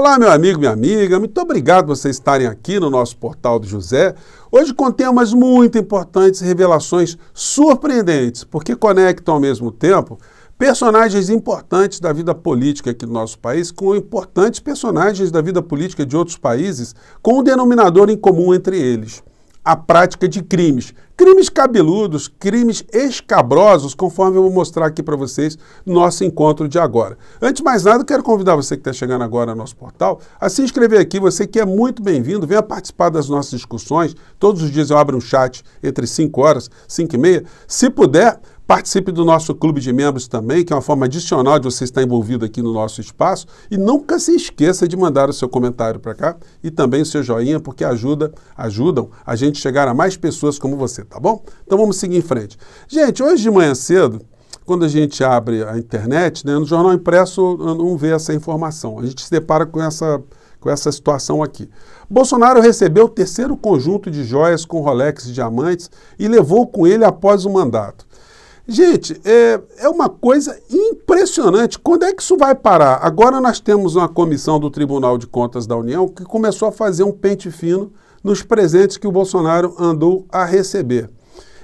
Olá, meu amigo, minha amiga, muito obrigado por vocês estarem aqui no nosso Portal do José. Hoje com temas muito importantes revelações surpreendentes, porque conectam ao mesmo tempo personagens importantes da vida política aqui do nosso país com importantes personagens da vida política de outros países, com um denominador em comum entre eles: a prática de crimes crimes cabeludos, crimes escabrosos, conforme eu vou mostrar aqui para vocês no nosso encontro de agora. Antes de mais nada, quero convidar você que está chegando agora ao nosso portal a se inscrever aqui. Você que é muito bem-vindo, venha participar das nossas discussões. Todos os dias eu abro um chat entre 5 horas, 5 e meia. Se puder, Participe do nosso clube de membros também, que é uma forma adicional de você estar envolvido aqui no nosso espaço. E nunca se esqueça de mandar o seu comentário para cá e também o seu joinha, porque ajuda, ajudam a gente chegar a mais pessoas como você, tá bom? Então vamos seguir em frente. Gente, hoje de manhã cedo, quando a gente abre a internet, né, no jornal impresso não vê essa informação. A gente se depara com essa, com essa situação aqui. Bolsonaro recebeu o terceiro conjunto de joias com Rolex e diamantes e levou com ele após o mandato. Gente, é, é uma coisa impressionante. Quando é que isso vai parar? Agora nós temos uma comissão do Tribunal de Contas da União que começou a fazer um pente fino nos presentes que o Bolsonaro andou a receber.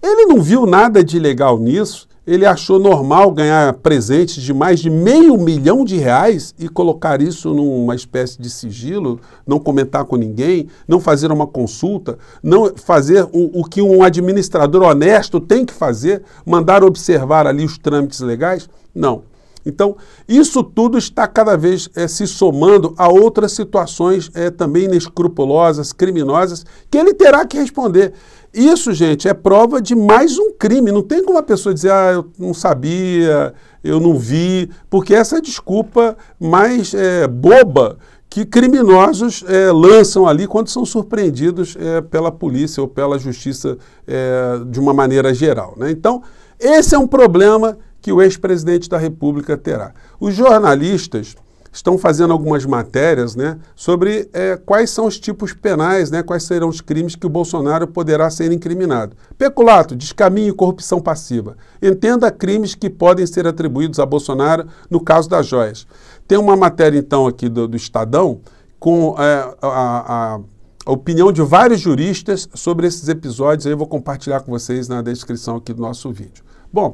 Ele não viu nada de legal nisso ele achou normal ganhar presentes de mais de meio milhão de reais e colocar isso numa espécie de sigilo, não comentar com ninguém, não fazer uma consulta, não fazer o, o que um administrador honesto tem que fazer, mandar observar ali os trâmites legais? Não. Então, isso tudo está cada vez é, se somando a outras situações é, também inescrupulosas, criminosas, que ele terá que responder. Isso, gente, é prova de mais um crime. Não tem como a pessoa dizer, ah, eu não sabia, eu não vi, porque essa é a desculpa mais é, boba que criminosos é, lançam ali quando são surpreendidos é, pela polícia ou pela justiça é, de uma maneira geral. Né? Então, esse é um problema que o ex-presidente da República terá. Os jornalistas estão fazendo algumas matérias né, sobre é, quais são os tipos penais, né, quais serão os crimes que o Bolsonaro poderá ser incriminado. Peculato, descaminho e corrupção passiva. Entenda crimes que podem ser atribuídos a Bolsonaro no caso das joias. Tem uma matéria, então, aqui do, do Estadão com é, a, a a opinião de vários juristas sobre esses episódios, eu vou compartilhar com vocês na descrição aqui do nosso vídeo. Bom,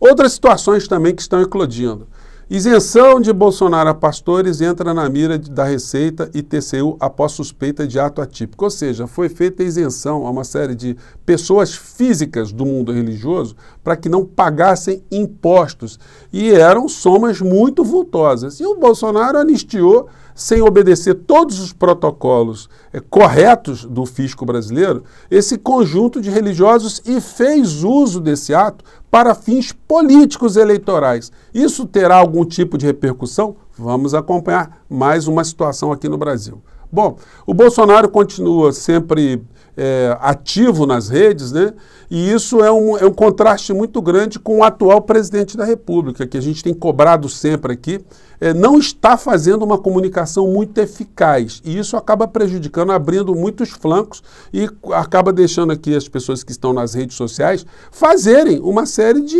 outras situações também que estão eclodindo. Isenção de Bolsonaro a pastores entra na mira da Receita e TCU após suspeita de ato atípico. Ou seja, foi feita isenção a uma série de pessoas físicas do mundo religioso para que não pagassem impostos. E eram somas muito vultosas. E o Bolsonaro anistiou sem obedecer todos os protocolos é, corretos do fisco brasileiro, esse conjunto de religiosos e fez uso desse ato para fins políticos eleitorais. Isso terá algum tipo de repercussão? Vamos acompanhar mais uma situação aqui no Brasil. Bom, o Bolsonaro continua sempre é, ativo nas redes, né? E isso é um, é um contraste muito grande com o atual presidente da República, que a gente tem cobrado sempre aqui, é, não está fazendo uma comunicação muito eficaz. E isso acaba prejudicando, abrindo muitos flancos e acaba deixando aqui as pessoas que estão nas redes sociais fazerem uma série de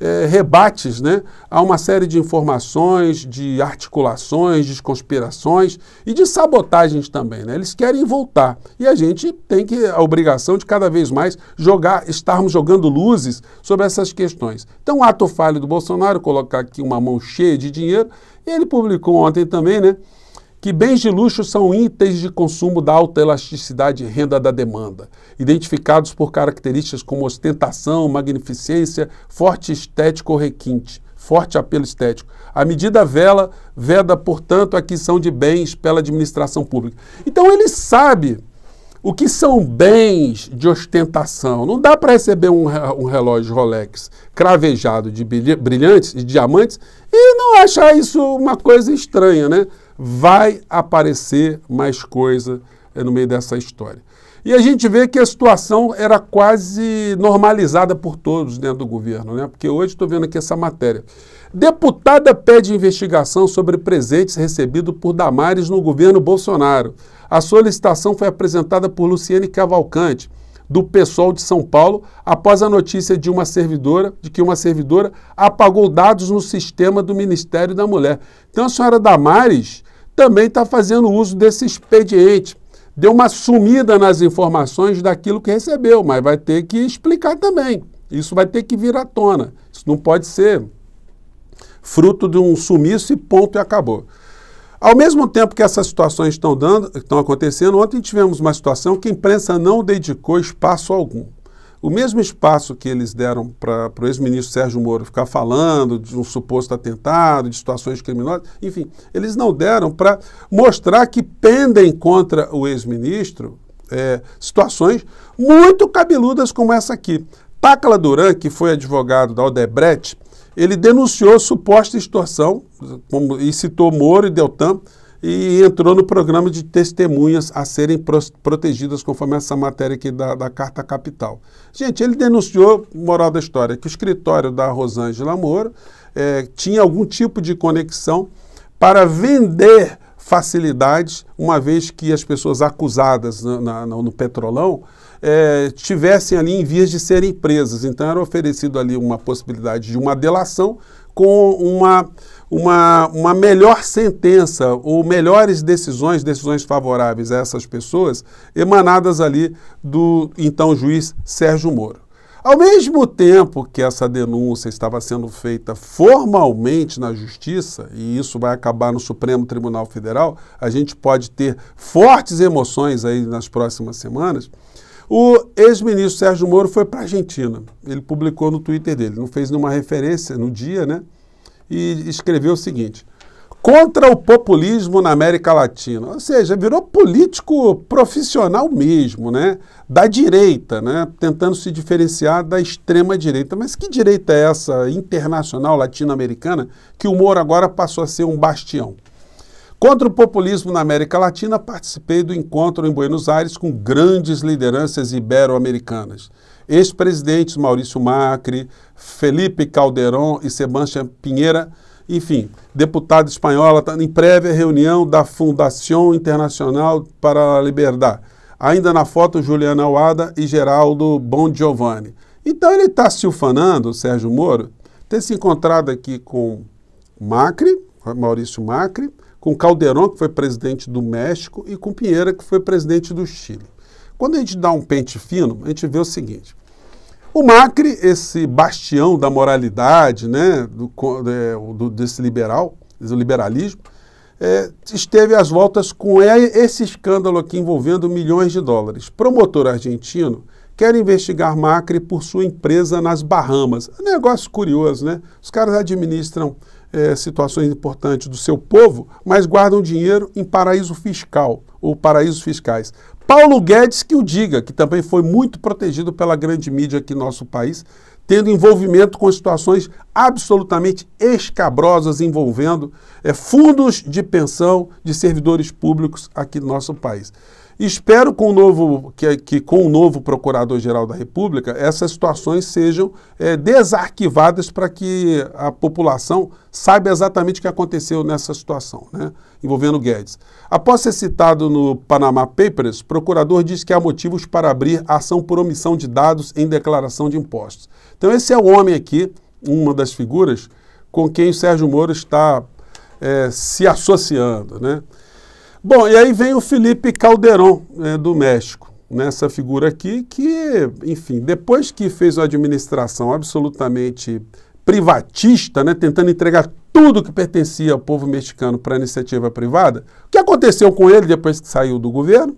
é, rebates né, a uma série de informações, de articulações, de conspirações e de sabotagens também. Né? Eles querem voltar. E a gente tem que a obrigação de cada vez mais jogar estarmos jogando luzes sobre essas questões. Então, o ato falho do Bolsonaro, colocar aqui uma mão cheia de dinheiro, e ele publicou ontem também, né? que bens de luxo são itens de consumo da alta elasticidade e renda da demanda, identificados por características como ostentação, magnificência, forte estético ou requinte, forte apelo estético. A medida vela veda, portanto, a aquisição de bens pela administração pública. Então ele sabe o que são bens de ostentação? Não dá para receber um, um, relógio Rolex cravejado de brilhantes e diamantes e não achar isso uma coisa estranha, né? Vai aparecer mais coisa é, no meio dessa história. E a gente vê que a situação era quase normalizada por todos dentro do governo, né? Porque hoje estou vendo aqui essa matéria. Deputada pede investigação sobre presentes recebidos por Damares no governo Bolsonaro. A solicitação foi apresentada por Luciane Cavalcante, do PSOL de São Paulo, após a notícia de uma servidora, de que uma servidora apagou dados no sistema do Ministério da Mulher. Então a senhora Damares também está fazendo uso desse expediente deu uma sumida nas informações daquilo que recebeu, mas vai ter que explicar também. Isso vai ter que vir à tona. Isso não pode ser fruto de um sumiço e ponto e acabou. Ao mesmo tempo que essas situações estão, dando, estão acontecendo, ontem tivemos uma situação que a imprensa não dedicou espaço algum. O mesmo espaço que eles deram para o ex-ministro Sérgio Moro ficar falando de um suposto atentado, de situações criminosas, enfim, eles não deram para mostrar que pendem contra o ex-ministro é, situações muito cabeludas como essa aqui. Tacla Duran, que foi advogado da Odebrecht, ele denunciou suposta extorsão como, e citou Moro e Deltan e entrou no programa de testemunhas a serem protegidas, conforme essa matéria aqui da, da Carta Capital. Gente, ele denunciou, moral da história, que o escritório da Rosângela Moro é, eh, tinha algum tipo de conexão para vender facilidades, uma vez que as pessoas acusadas no, na, no Petrolão é, tivessem ali em vias de serem presas. Então era oferecido ali uma possibilidade de uma delação com uma, uma, uma melhor sentença ou melhores decisões, decisões favoráveis a essas pessoas, emanadas ali do então juiz Sérgio Moro. Ao mesmo tempo que essa denúncia estava sendo feita formalmente na Justiça, e isso vai acabar no Supremo Tribunal Federal, a gente pode ter fortes emoções aí nas próximas semanas. O ex-ministro Sérgio Moro foi para a Argentina. Ele publicou no Twitter dele, não fez nenhuma referência no dia, né? E escreveu o seguinte: contra o populismo na América Latina. Ou seja, virou político profissional mesmo, né? Da direita, né? Tentando se diferenciar da extrema direita. Mas que direita é essa internacional latino-americana que o Moro agora passou a ser um bastião? Contra o populismo na América Latina, participei do encontro em Buenos Aires com grandes lideranças ibero-americanas. Ex-presidentes Maurício Macri, Felipe Calderón e Sebastião Pinheira, enfim, deputada espanhola, tá em prévia reunião da Fundação Internacional para a Liberdade. Ainda na foto, Juliana Alada e Geraldo Bon Giovanni. Então ele está se ufanando, Sérgio Moro, ter se encontrado aqui com Macri, Maurício Macri, com Calderón, que foi presidente do México, e com Pinheira, que foi presidente do Chile. Quando a gente dá um pente fino, a gente vê o seguinte: o Macri, esse bastião da moralidade, né, do, é, do desse liberal, do liberalismo, é, esteve às voltas com esse escândalo aqui envolvendo milhões de dólares. Promotor argentino quer investigar Macri por sua empresa nas Bahamas. É negócio curioso, né? Os caras administram é, situações importantes do seu povo, mas guardam dinheiro em paraíso fiscal ou paraísos fiscais. Paulo Guedes que o diga, que também foi muito protegido pela grande mídia aqui no nosso país, tendo envolvimento com situações absolutamente escabrosas envolvendo é, fundos de pensão de servidores públicos aqui no nosso país. Espero com o novo, que, que com o novo Procurador-Geral da República essas situações sejam é, desarquivadas para que a população saiba exatamente o que aconteceu nessa situação, né, envolvendo Guedes. Após ser citado no Panama Papers, o procurador diz que há motivos para abrir ação por omissão de dados em declaração de impostos. Então esse é o homem aqui, uma das figuras, com quem o Sérgio Moro está é, se associando, né? Bom, e aí vem o Felipe Calderon, né, do México, nessa figura aqui, que, enfim, depois que fez uma administração absolutamente privatista, né, tentando entregar tudo que pertencia ao povo mexicano para iniciativa privada, o que aconteceu com ele depois que saiu do governo?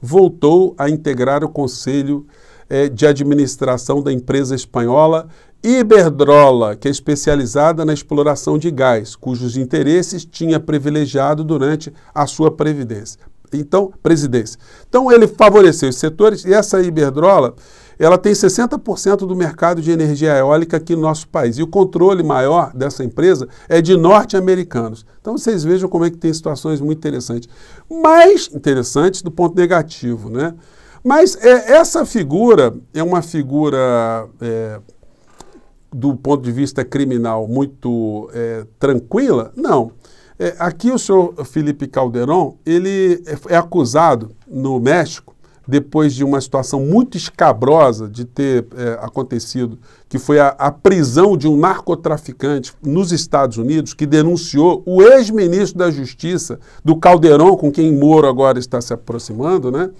Voltou a integrar o Conselho é, de Administração da empresa espanhola Iberdrola, que é especializada na exploração de gás, cujos interesses tinha privilegiado durante a sua previdência. Então, presidência. Então, ele favoreceu os setores e essa Iberdrola, ela tem 60% do mercado de energia eólica aqui no nosso país. E o controle maior dessa empresa é de norte-americanos. Então, vocês vejam como é que tem situações muito interessantes. Mais interessantes do ponto negativo, né? Mas é, essa figura é uma figura... É, do ponto de vista criminal, muito é, tranquila? Não. É, aqui o senhor Felipe Calderon, ele é, é acusado no México, depois de uma situação muito escabrosa de ter é, acontecido, que foi a, a, prisão de um narcotraficante nos Estados Unidos, que denunciou o ex-ministro da Justiça, do Calderon, com quem Moro agora está se aproximando, né?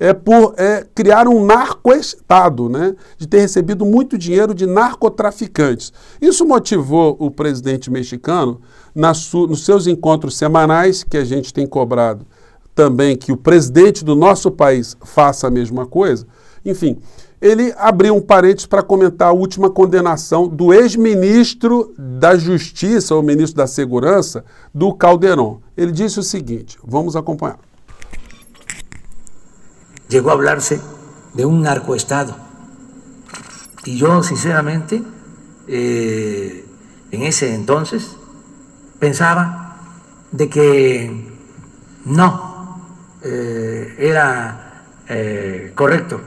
é, por é, criar um narco-estado, né? de ter recebido muito dinheiro de narcotraficantes. Isso motivou o presidente mexicano, nos seus encontros semanais, que a gente tem cobrado também que o presidente do nosso país faça a mesma coisa. Enfim, ele abriu um parênteses para comentar a última condenação do ex-ministro da Justiça, ou ministro da Segurança, do Calderon. Ele disse o seguinte: vamos acompanhar llegó a hablarse de un narcoestado. Y yo, sinceramente, eh, en ese entonces, pensaba de que no eh, era eh, correcto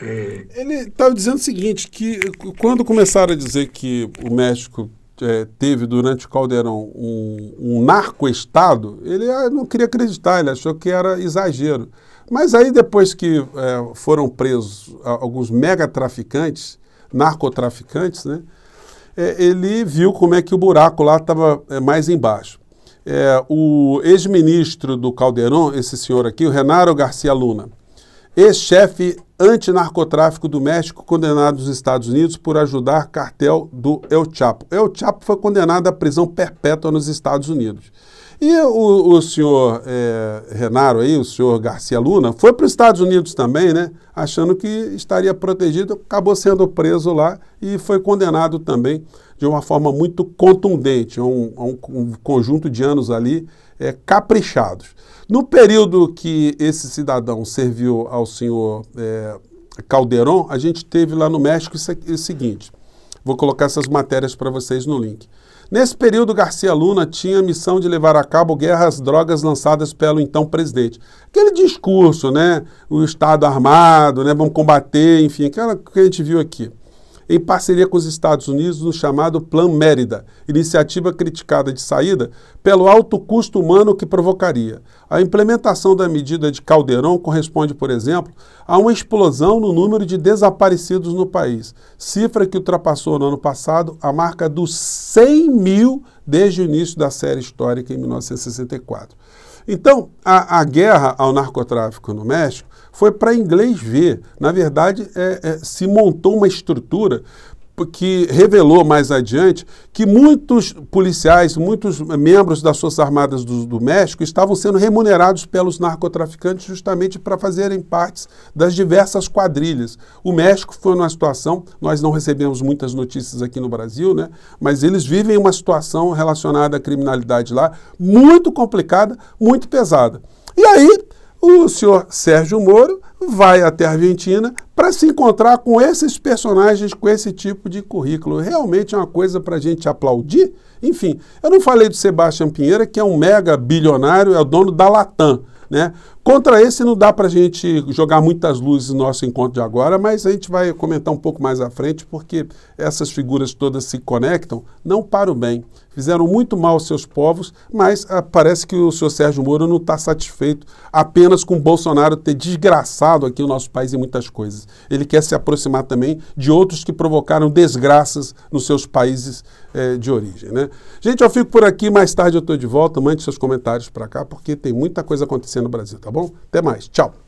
eh, Ele estava dizendo o seguinte, que eh, quando começaram a dizer que o México é, teve durante o Caldeirão um, um narco-estado, ele ah, não queria acreditar, ele achou que era exagero. Mas aí depois que é, foram presos alguns mega traficantes, narcotraficantes, né, é, ele viu como é que o buraco lá estava é, mais embaixo. É, o ex-ministro do Caldeirão, esse senhor aqui, o Renato Garcia Luna, ex-chefe antinarcotráfico do México, condenado nos Estados Unidos por ajudar cartel do El Chapo. El Chapo foi condenado à prisão perpétua nos Estados Unidos. E o, o senhor é, Renaro aí, o senhor Garcia Luna, foi para os Estados Unidos também, né? Achando que estaria protegido, acabou sendo preso lá e foi condenado também de uma forma muito contundente, é um, é um, um conjunto de anos ali é, caprichados. No período que esse cidadão serviu ao senhor é, Calderon, a gente teve lá no México o seguinte. Vou colocar essas matérias para vocês no link. Nesse período, Garcia Luna tinha a missão de levar a cabo guerras às drogas lançadas pelo então presidente. Aquele discurso, né? O Estado armado, né? Vamos combater, enfim, aquela que a gente viu aqui em parceria com os Estados Unidos no chamado Plan Mérida, iniciativa criticada de saída pelo alto custo humano que provocaria. A implementação da medida de Caldeirão corresponde, por exemplo, a uma explosão no número de desaparecidos no país, cifra que ultrapassou no ano passado a marca dos 100 mil desde o início da série histórica em 1964. Então, a, a guerra ao narcotráfico no México foi para inglês ver. Na verdade, é, é, se montou uma estrutura que revelou mais adiante que muitos policiais, muitos membros das Forças Armadas do, do México estavam sendo remunerados pelos narcotraficantes justamente para fazerem partes das diversas quadrilhas. O México foi numa situação, nós não recebemos muitas notícias aqui no Brasil, né? mas eles vivem uma situação relacionada à criminalidade lá muito complicada, muito pesada. E aí o senhor Sérgio Moro vai até a Argentina para se encontrar com esses personagens com esse tipo de currículo. Realmente é uma coisa para a gente aplaudir. Enfim, eu não falei do Sebastião Pinheira, que é um mega bilionário, é o dono da Latam. Né? Contra esse não dá para a gente jogar muitas luzes no nosso encontro de agora, mas a gente vai comentar um pouco mais à frente, porque essas figuras todas se conectam, não para o bem. Fizeram muito mal aos seus povos, mas ah, parece que o senhor Sérgio Moro não está satisfeito apenas com Bolsonaro ter desgraçado aqui o nosso país em muitas coisas. Ele quer se aproximar também de outros que provocaram desgraças nos seus países eh, de origem. Né? Gente, eu fico por aqui, mais tarde eu estou de volta, mande seus comentários para cá, porque tem muita coisa acontecendo no Brasil, tá bom? Até mais. Tchau.